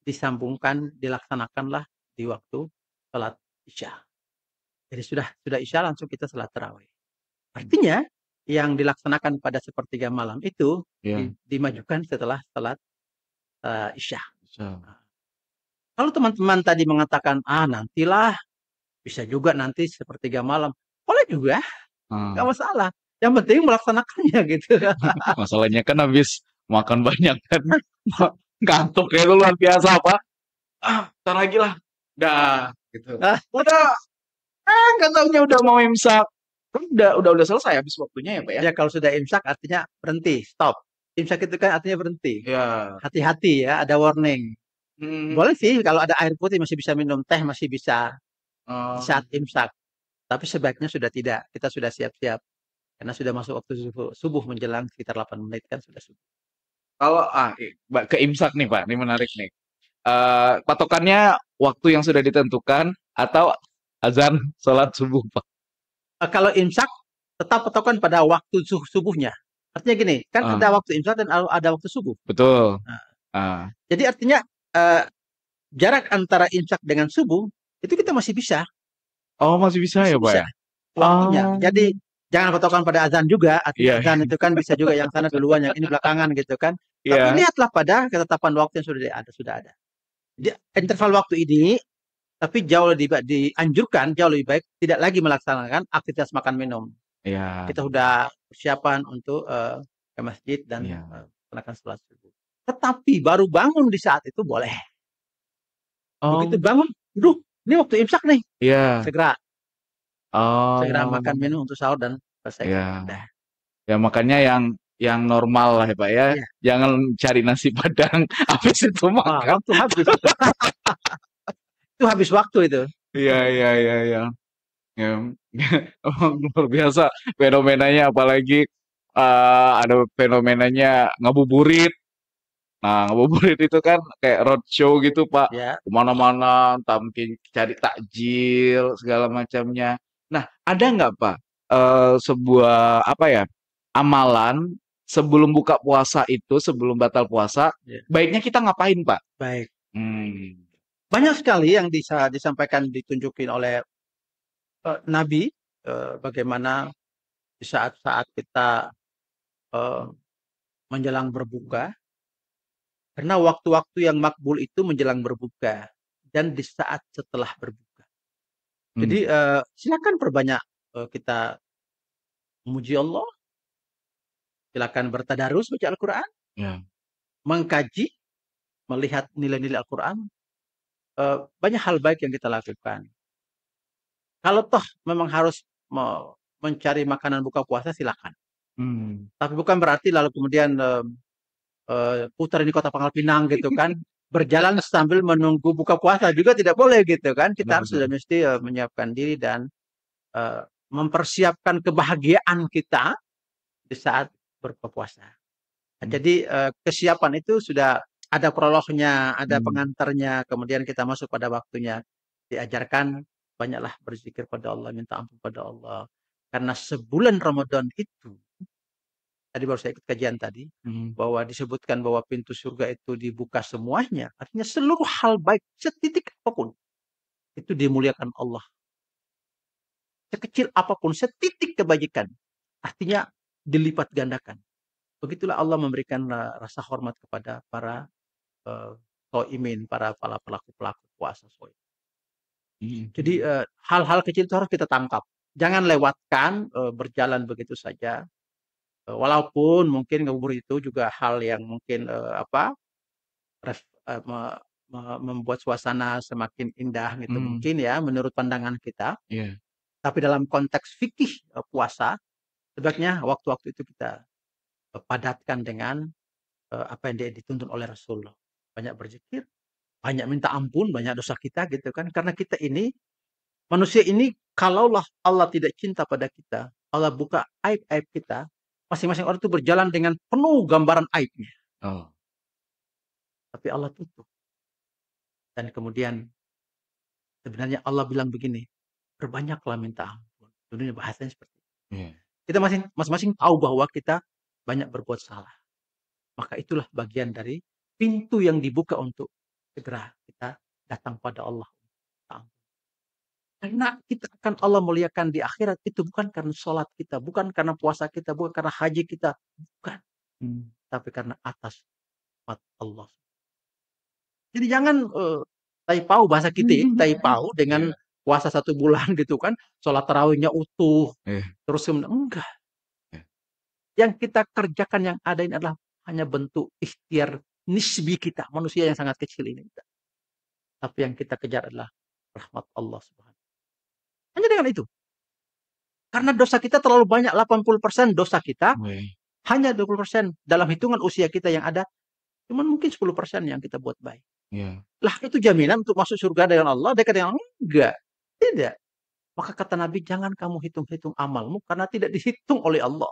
disambungkan, dilaksanakanlah di waktu salat Isya. Jadi sudah sudah Isya langsung kita salat terawih. Artinya yang dilaksanakan pada sepertiga malam itu yeah. di- dimajukan setelah salat uh, Isya. Nah, kalau teman-teman tadi mengatakan, ah nantilah, bisa juga nanti sepertiga malam. Boleh juga, hmm. gak masalah. Yang penting melaksanakannya gitu. Masalahnya kan habis makan banyak kan. Kantuk kayak luar biasa apa. Ah, tar lagi lah. Dah, gitu. Ah. Udah, ah tahunya udah mau imsak. Udah, udah, udah selesai habis waktunya ya Pak ya? Ya kalau sudah imsak artinya berhenti, stop. Imsak itu kan artinya berhenti. Ya. Hati-hati ya, ada warning. Hmm. Boleh sih kalau ada air putih masih bisa minum teh, masih bisa hmm. Oh. saat imsak. Tapi sebaiknya sudah tidak. Kita sudah siap-siap karena sudah masuk waktu subuh, subuh menjelang sekitar 8 menit kan sudah subuh. Kalau ah ke imsak nih Pak, ini menarik nih. Uh, patokannya waktu yang sudah ditentukan atau azan sholat subuh Pak? Uh, kalau imsak tetap patokan pada waktu subuhnya. Artinya gini, kan uh. ada ah. waktu imsak dan ada waktu subuh. Betul. Uh. Uh. Jadi artinya uh, jarak antara imsak dengan subuh itu kita masih bisa. Oh, masih bisa masih ya, Pak? ya Waktunya. Oh. Jadi jangan fotokan pada azan juga. Yeah. Azan itu kan bisa juga yang sana duluan, yang ini belakangan gitu kan. Yeah. Tapi lihatlah pada ketetapan waktu yang sudah ada, sudah ada. Di, interval waktu ini tapi jauh lebih baik dianjurkan jauh lebih baik tidak lagi melaksanakan aktivitas makan minum. Yeah. Kita sudah persiapan untuk uh, ke masjid dan yeah. Iya. uh, melaksanakan sholat subuh. Tetapi baru bangun di saat itu boleh. Oh. Begitu bangun, duh, ini waktu imsak nih. Iya. Yeah. Segera. Oh. Segera makan minum untuk sahur dan selesai. Iya. Yeah. Ya makanya yang yang normal lah ya Pak ya. Yeah. Jangan cari nasi padang habis itu makan. Oh, waktu habis. itu habis waktu itu. Iya iya iya iya. Ya. luar biasa fenomenanya apalagi uh, ada fenomenanya ngabuburit Nah, ngabuburit itu kan kayak roadshow gitu, Pak. Ya. Kemana-mana, entah mungkin cari takjil, segala macamnya. Nah, ada nggak, Pak, uh, sebuah apa ya, amalan sebelum buka puasa itu, sebelum batal puasa, ya. baiknya kita ngapain, Pak? Baik. Hmm. Banyak sekali yang bisa disampaikan, ditunjukin oleh uh, Nabi, uh, bagaimana di saat-saat kita uh, menjelang berbuka, karena waktu-waktu yang makbul itu menjelang berbuka dan di saat setelah berbuka. Hmm. Jadi uh, silakan perbanyak uh, kita memuji Allah. Silakan bertadarus baca Al-Qur'an. Ya. Mengkaji, melihat nilai-nilai Al-Qur'an. Uh, banyak hal baik yang kita lakukan. Kalau toh memang harus mencari makanan buka puasa silakan. Hmm. Tapi bukan berarti lalu kemudian uh, Eh, putar di kota Pangkal Pinang gitu kan berjalan sambil menunggu buka puasa juga tidak boleh gitu kan kita harus sudah mesti uh, menyiapkan diri dan uh, mempersiapkan kebahagiaan kita di saat berbuka puasa nah, hmm. jadi uh, kesiapan itu sudah ada prolognya ada hmm. pengantarnya kemudian kita masuk pada waktunya diajarkan banyaklah berzikir pada Allah minta ampun pada Allah karena sebulan Ramadan itu tadi baru saya ikut kajian tadi hmm. bahwa disebutkan bahwa pintu surga itu dibuka semuanya artinya seluruh hal baik setitik apapun itu dimuliakan Allah sekecil apapun setitik kebajikan artinya dilipat gandakan begitulah Allah memberikan eh, rasa hormat kepada para uh, para para pelaku pelaku puasa soim hmm. jadi hmm. Eh, hal-hal uh, kecil itu harus kita tangkap jangan lewatkan uh, berjalan begitu saja Eh, walaupun mungkin ngubur itu juga hal yang mungkin eh, apa ref, eh, me- me- membuat suasana semakin indah gitu Hmm. mungkin ya menurut pandangan kita yeah. tapi dalam konteks fikih uh, puasa sebaiknya waktu-waktu itu kita uh, padatkan dengan uh, apa yang dituntun oleh Rasul banyak berzikir banyak minta ampun banyak dosa kita gitu kan karena kita ini manusia ini kalaulah Allah tidak cinta pada kita Allah buka aib-aib kita masing-masing orang itu berjalan dengan penuh gambaran aibnya. Oh. Tapi Allah tutup. Dan kemudian sebenarnya Allah bilang begini, berbanyaklah minta ampun. Dunia bahasanya seperti itu. Yeah. Kita masing-masing tahu bahwa kita banyak berbuat salah. Maka itulah bagian dari pintu yang dibuka untuk segera kita datang pada Allah karena kita akan Allah muliakan di akhirat itu bukan karena sholat kita, bukan karena puasa kita, bukan karena haji kita, bukan. Hmm. Tapi karena atas rahmat Allah. Jadi jangan uh, taipau bahasa kita, hmm. taipau dengan iya. puasa satu bulan gitu kan, sholat tarawihnya utuh, yeah. terus enggak. Yeah. Yang kita kerjakan yang ada ini adalah hanya bentuk ikhtiar nisbi kita, manusia yang sangat kecil ini. Tapi yang kita kejar adalah rahmat Allah subhanahu hanya dengan itu. Karena dosa kita terlalu banyak, 80% dosa kita, Wee. hanya 20% dalam hitungan usia kita yang ada, cuman mungkin 10% yang kita buat baik. Yeah. Lah itu jaminan untuk masuk surga dengan Allah, dekat dengan Allah? Enggak. Tidak. Maka kata Nabi, jangan kamu hitung-hitung amalmu karena tidak dihitung oleh Allah.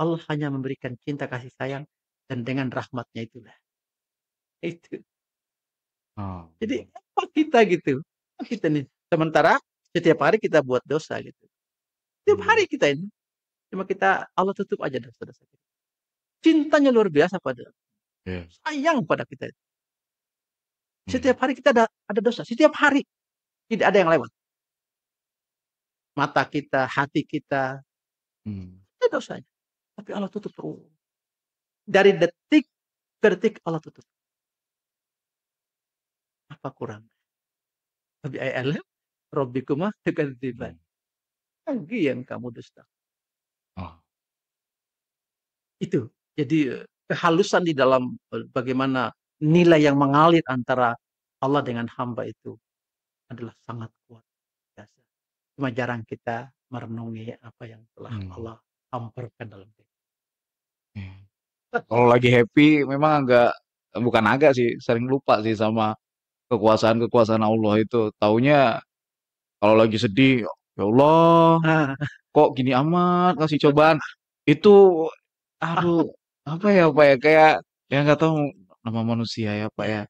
Allah hanya memberikan cinta kasih sayang dan dengan rahmatnya itulah. Itu. Oh. Jadi apa kita gitu? Apa kita nih? Sementara setiap hari kita buat dosa gitu. Setiap hmm. hari kita ini. Cuma kita Allah tutup aja dosa-dosa kita. Cintanya luar biasa pada yes. Iya. sayang pada kita. Setiap hmm. hari kita ada, ada dosa. Setiap hari tidak ada yang lewat. Mata kita, hati kita, hmm. ada dosanya. Tapi Allah tutup terus. Dari detik ke detik Allah tutup. Apa kurang? Fabi'ai rabbikuma dekat Hmm. Lagi yang kamu dusta. Oh. Itu. Jadi eh, kehalusan di dalam eh, bagaimana nilai yang mengalir antara Allah dengan hamba itu adalah sangat kuat. Biasa. Cuma jarang kita merenungi apa yang telah hmm. Allah hamparkan dalam diri. Iya. Kalau lagi happy memang agak eh, bukan agak sih, sering lupa sih sama kekuasaan-kekuasaan Allah itu. Taunya kalau lagi sedih, ya Allah, ah. kok gini amat kasih cobaan. Itu ah. aduh, apa ya Pak ya kayak ya nggak tahu nama manusia ya Pak ya.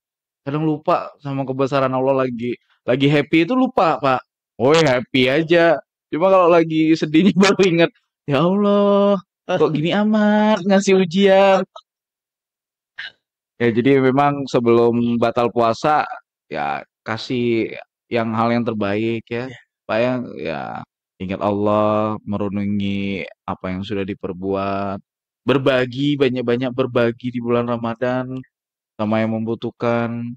Kadang lupa sama kebesaran Allah lagi lagi happy itu lupa Pak. Oh happy aja. Cuma kalau lagi sedihnya baru inget, ya Allah, kok gini amat ngasih ujian. Ya jadi memang sebelum batal puasa ya kasih yang hal yang terbaik ya. Pak ya, ya ingat Allah, merenungi apa yang sudah diperbuat, berbagi banyak-banyak berbagi di bulan Ramadan sama yang membutuhkan.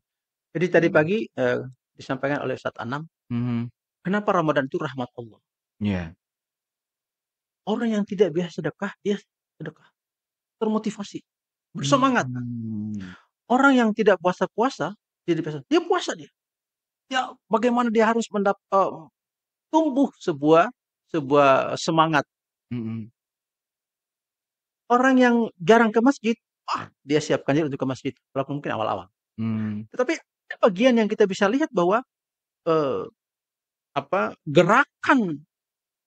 Jadi tadi hmm. pagi eh, disampaikan oleh Ustadz Anam, hmm kenapa Ramadan itu rahmat Allah? Yeah. Orang yang tidak biasa sedekah, dia sedekah, termotivasi, bersemangat. hmm Orang yang tidak puasa-puasa, jadi pesan Dia puasa dia. Ya bagaimana dia harus mendap uh, tumbuh sebuah sebuah semangat. Mm-hmm. Orang yang jarang ke masjid, wah dia siapkan diri untuk ke masjid walaupun mungkin awal-awal. Mm. Tetapi ada bagian yang kita bisa lihat bahwa uh, apa gerakan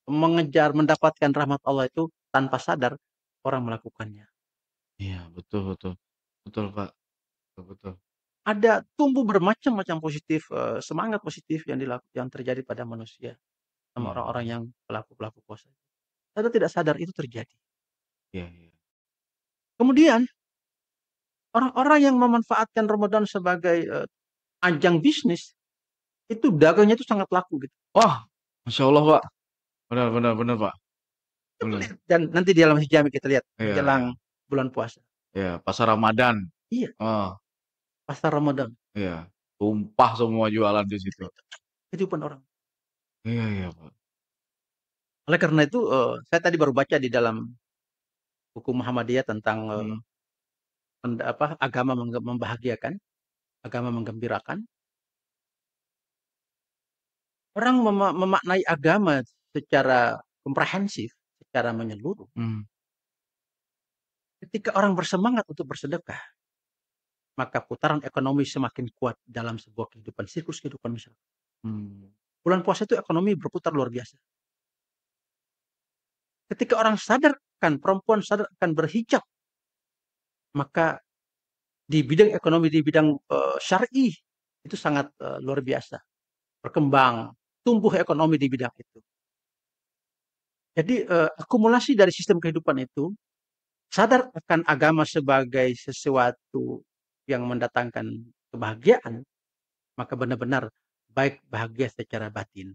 mengejar mendapatkan rahmat Allah itu tanpa sadar orang melakukannya. Iya betul betul betul pak betul. betul ada tumbuh bermacam-macam positif uh, semangat positif yang dilaku yang terjadi pada manusia sama orang iya. orang-orang yang pelaku-pelaku puasa. Kita tidak sadar itu terjadi. Iya, iya Kemudian orang-orang yang memanfaatkan Ramadan sebagai, uh, ajang bisnis, itu dagangnya itu sangat laku gitu. Wah, Masya Allah, Pak. Benar benar benar, Pak. Benar. dan nanti di dalam hijab kita lihat Iya jelang bulan puasa. Ya, pasar Ramadan. Iya. Oh. Pasar Ramadan. Iya, tumpah semua jualan di situ. Kehidupan orang. Iya iya, Pak. Oleh karena itu, uh, saya tadi baru baca di dalam buku Muhammadiyah tentang, eh, hmm. apa, agama membahagiakan, agama menggembirakan. Orang mem memaknai agama secara komprehensif, secara menyeluruh. Hmm. Ketika orang bersemangat untuk bersedekah maka putaran ekonomi semakin kuat dalam sebuah kehidupan, siklus kehidupan misalnya. Hmm. Bulan puasa itu ekonomi berputar luar biasa. Ketika orang sadar akan perempuan sadar akan berhijab, maka di bidang ekonomi di bidang uh, syar'i itu sangat uh, luar biasa berkembang tumbuh ekonomi di bidang itu jadi uh, akumulasi dari sistem kehidupan itu sadar akan agama sebagai sesuatu yang mendatangkan kebahagiaan, maka benar-benar baik bahagia secara batin.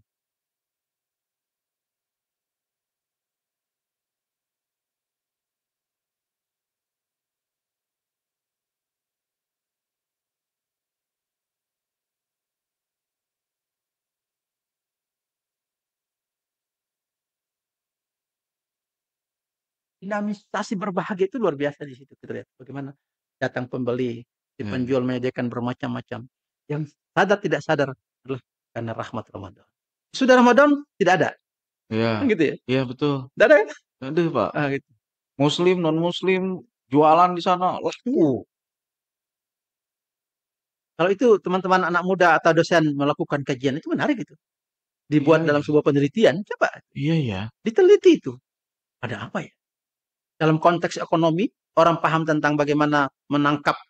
dinamisasi berbahagia itu luar biasa di situ kita lihat bagaimana datang pembeli si hmm. penjual menyediakan bermacam-macam. Yang sadar tidak sadar adalah karena rahmat Ramadan. Sudah Ramadan tidak ada. Iya. Kan gitu ya? Iya betul. Tidak ada kan? Aduh Pak. Ah, gitu. Muslim non Muslim jualan di sana laku. Iya. Kalau itu teman-teman anak muda atau dosen melakukan kajian itu menarik itu. Dibuat iya, dalam iya. sebuah penelitian, coba. Iya ya. Diteliti itu. Ada apa ya? Dalam konteks ekonomi, orang paham tentang bagaimana menangkap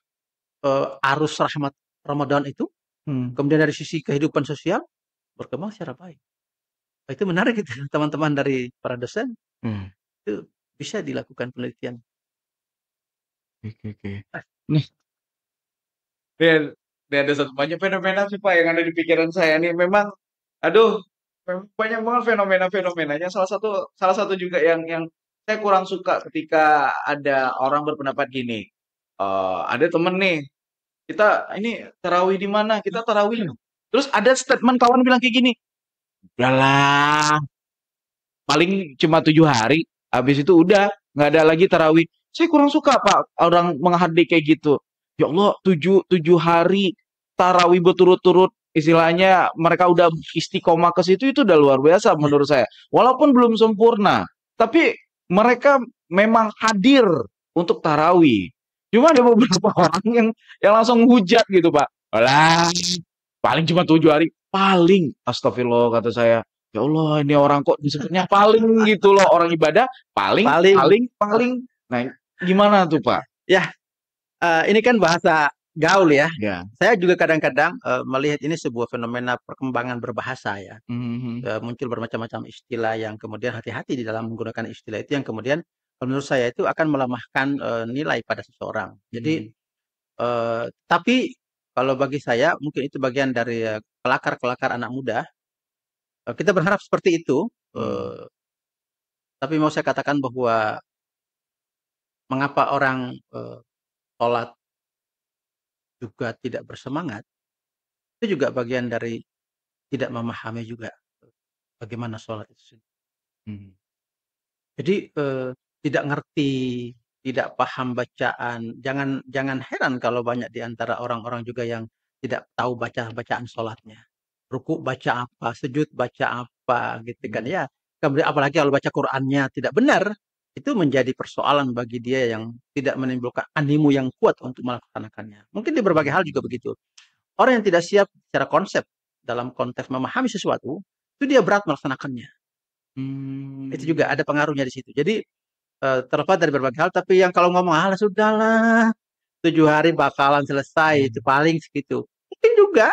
uh, arus rahmat Ramadan itu, Hmm. kemudian dari sisi kehidupan sosial berkembang secara baik. Nah, itu menarik itu teman-teman dari para dosen, Hmm. itu bisa dilakukan penelitian. Oke oke. Okay. Eh. Nih Iya, ada satu banyak fenomena sih Pak, yang ada di pikiran saya nih memang, aduh, memang banyak banget fenomena-fenomenanya salah satu salah satu juga yang yang saya kurang suka ketika ada orang berpendapat gini uh, ada temen nih kita ini tarawih di mana kita tarawih terus ada statement kawan bilang kayak gini udahlah paling cuma tujuh hari habis itu udah nggak ada lagi tarawih saya kurang suka pak orang menghadiri kayak gitu ya Allah tujuh tujuh hari tarawih berturut-turut istilahnya mereka udah istiqomah ke situ itu udah luar biasa iya. menurut saya walaupun belum sempurna tapi mereka memang hadir untuk tarawih Cuma ada beberapa orang yang yang langsung hujat gitu pak. Alah, paling cuma tujuh hari. Paling, astagfirullah kata saya. Ya Allah, ini orang kok disebutnya paling gitu loh orang ibadah paling paling paling, paling. Nah, gimana tuh pak? Ya, uh, ini kan bahasa gaul ya. ya. Saya juga kadang-kadang uh, melihat ini sebuah fenomena perkembangan berbahasa ya. Mm-hmm. Uh, muncul bermacam-macam istilah yang kemudian hati-hati di dalam menggunakan istilah itu yang kemudian menurut saya itu akan melemahkan uh, nilai pada seseorang. Jadi, hmm. uh, tapi kalau bagi saya mungkin itu bagian dari kelakar-kelakar uh, anak muda. Uh, kita berharap seperti itu. Uh, tapi mau saya katakan bahwa mengapa orang uh, sholat juga tidak bersemangat itu juga bagian dari tidak memahami juga bagaimana sholat itu sendiri. Hmm. Jadi uh, tidak ngerti, tidak paham bacaan. Jangan jangan heran kalau banyak di antara orang-orang juga yang tidak tahu baca bacaan sholatnya. Ruku baca apa, sujud baca apa gitu kan hmm. ya. Kemudian apalagi kalau baca Qurannya tidak benar, itu menjadi persoalan bagi dia yang tidak menimbulkan animu yang kuat untuk melaksanakannya. Mungkin di berbagai hal juga begitu. Orang yang tidak siap secara konsep dalam konteks memahami sesuatu, itu dia berat melaksanakannya. Hmm. Itu juga ada pengaruhnya di situ. Jadi Eh, terlepas dari berbagai hal tapi yang kalau ngomong ah sudahlah tujuh hari bakalan selesai itu hmm. paling segitu mungkin juga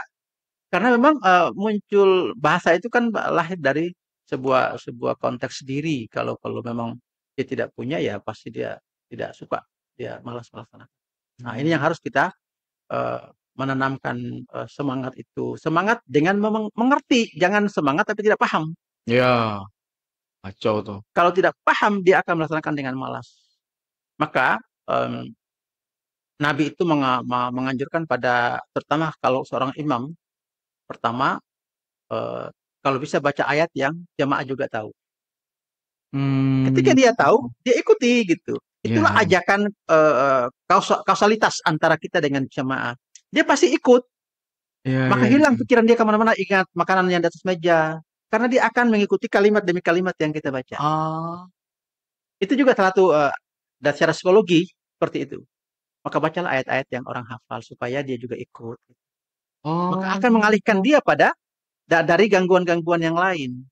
karena memang uh, muncul bahasa itu kan lahir dari sebuah sebuah konteks diri kalau kalau memang dia tidak punya ya pasti dia tidak suka dia malas malasan nah ini yang hmm. harus kita uh, menanamkan uh, semangat itu semangat dengan memang mengerti jangan semangat tapi tidak paham ya macau tuh. Kalau tidak paham, dia akan melaksanakan dengan malas. Maka um, Nabi itu meng menganjurkan pada terutama kalau seorang imam pertama uh, kalau bisa baca ayat yang jamaah juga tahu. Hmm. Ketika dia tahu, dia ikuti gitu. Iya, Itulah yeah. ajakan uh, eh, kaus kausalitas antara kita dengan jamaah. Dia pasti ikut. Yeah, Maka yeah, hilang yeah. pikiran dia kemana-mana. Ingat makanan yang di atas meja, karena dia akan mengikuti kalimat demi kalimat yang kita baca. Oh. Itu juga salah satu uh, dan secara psikologi seperti itu. Maka bacalah ayat-ayat yang orang hafal supaya dia juga ikut. Oh. Maka akan mengalihkan dia pada da dari gangguan-gangguan yang lain.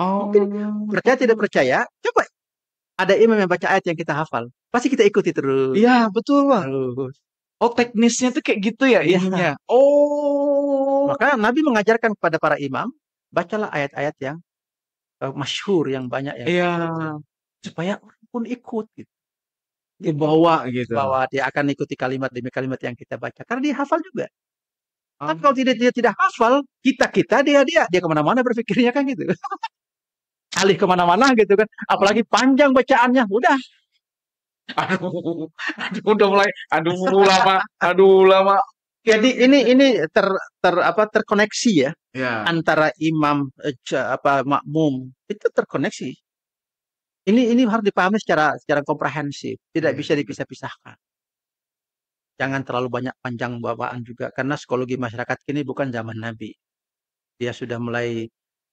Oh. Mungkin percaya tidak percaya, coba ada imam yang baca ayat yang kita hafal, pasti kita ikuti terus. Iya, betul, Bang. Terus. Oh, teknisnya tuh kayak gitu ya, ya. Iya. Oh. Maka Nabi mengajarkan kepada para imam bacalah ayat-ayat yang uh, masyhur yang banyak ya. Iya. Supaya orang pun ikut gitu. Dibawa gitu. Bahwa dia akan ikuti kalimat demi kalimat yang kita baca karena dia hafal juga. Kan oh. kalau tidak dia tidak hafal, kita kita dia dia dia kemana-mana berpikirnya kan gitu. Alih kemana-mana gitu kan. Apalagi panjang bacaannya, udah. Aduh, aduh udah mulai, aduh lama, aduh lama. Jadi ini ini ter ter apa terkoneksi ya yeah. antara imam eh, apa makmum itu terkoneksi. Ini ini harus dipahami secara secara komprehensif, tidak hmm. bisa dipisah-pisahkan. Jangan terlalu banyak panjang bawaan juga karena psikologi masyarakat kini bukan zaman Nabi. Dia sudah mulai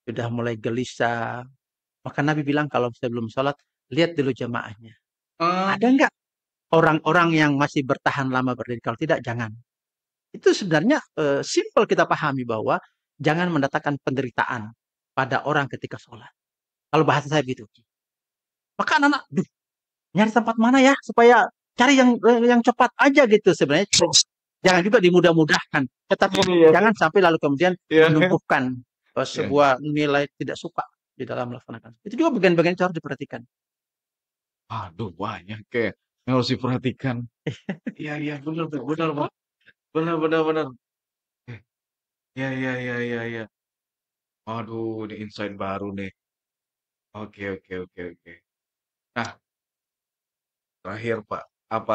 sudah mulai gelisah. Maka Nabi bilang kalau belum sholat lihat dulu jamaahnya. Hmm. Oh. Ada nggak orang-orang yang masih bertahan lama berdiri? Kalau tidak jangan. Itu sebenarnya uh, simple kita pahami bahwa jangan mendatangkan penderitaan pada orang ketika sholat. Kalau bahasa saya begitu. Maka anak-anak, nyari tempat mana ya supaya cari yang yang cepat aja gitu sebenarnya. Jangan juga dimudah-mudahkan, tetapi yeah. Iya. jangan sampai lalu kemudian yeah. menumpukan eh, iya. sebuah nilai tidak suka di dalam melaksanakan. Itu juga bagian-bagian yang harus diperhatikan. Aduh banyak kayak yang harus diperhatikan. Iya iya benar benar benar benar benar benar Iya ya iya ya iya. iya, iya. Aduh, ini insight baru nih. Oke oke oke oke. Nah, terakhir Pak, apa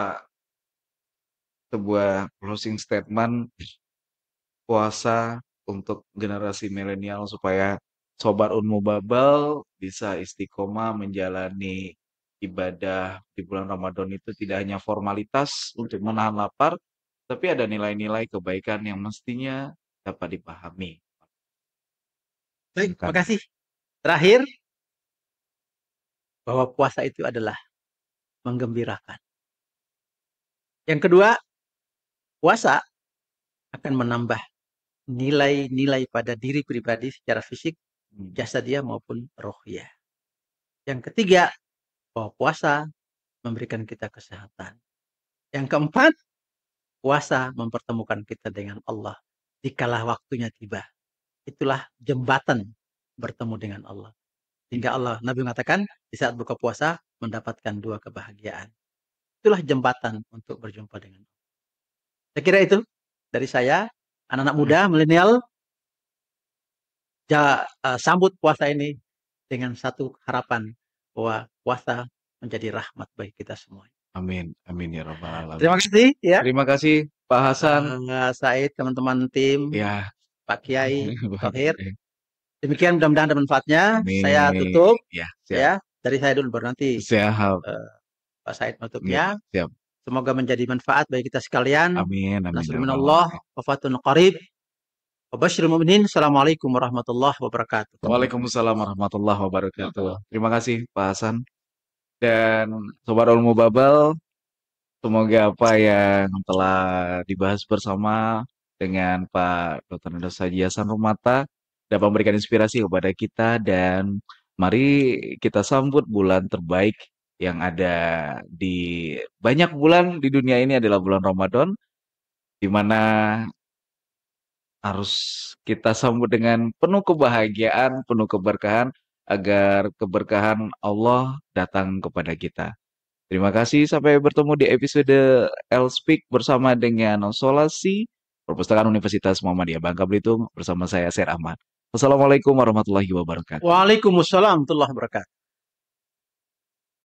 sebuah closing statement puasa untuk generasi milenial supaya sobat Unmu Babel bisa istiqomah menjalani ibadah di bulan Ramadan itu tidak hanya formalitas untuk menahan lapar, tapi ada nilai-nilai kebaikan yang mestinya Dapat dipahami. Baik, terima kasih. Terakhir, bahwa puasa itu adalah menggembirakan. Yang kedua, puasa akan menambah nilai-nilai pada diri pribadi secara fisik, hmm. jasa dia maupun rohnya. Yang ketiga, bahwa puasa memberikan kita kesehatan. Yang keempat, puasa mempertemukan kita dengan Allah dikala waktunya tiba. Itulah jembatan bertemu dengan Allah. Hingga Allah, Nabi mengatakan, di saat buka puasa, mendapatkan dua kebahagiaan. Itulah jembatan untuk berjumpa dengan Allah. Saya kira itu dari saya, anak-anak muda, hmm. milenial, ja, uh, sambut puasa ini dengan satu harapan bahwa puasa menjadi rahmat bagi kita semua. Amin, amin ya Rabbal alamin. Terima kasih ya. Terima kasih Pak Hasan, Pak eh, Said, teman-teman tim, ya. Pak Kiai, Tohir. Demikian mudah-mudahan ada manfaatnya. Amin. Saya tutup. Ya, siap. ya, dari saya dulu baru nanti. Siap. Uh, Pak Said tutup Ya, siap. Semoga menjadi manfaat bagi kita sekalian. Amin. Amin. Nasrullah, ya wafatun qarib. Wabashirul mu'minin. Assalamualaikum warahmatullahi wabarakatuh. Waalaikumsalam warahmatullahi wabarakatuh. Terima kasih Pak Hasan. Dan Sobat Ulmu Babel, Semoga apa yang telah dibahas bersama dengan Pak Dr. Nando Sajiasan Rumata dapat memberikan inspirasi kepada kita dan mari kita sambut bulan terbaik yang ada di banyak bulan di dunia ini adalah bulan Ramadan di mana harus kita sambut dengan penuh kebahagiaan, penuh keberkahan agar keberkahan Allah datang kepada kita. Terima kasih, sampai bertemu di episode L Speak bersama dengan Solasi, Perpustakaan Universitas Muhammadiyah Bangka Belitung bersama saya Ser Ahmad. Wassalamualaikum warahmatullahi wabarakatuh. Waalaikumsalam warahmatullahi wabarakatuh.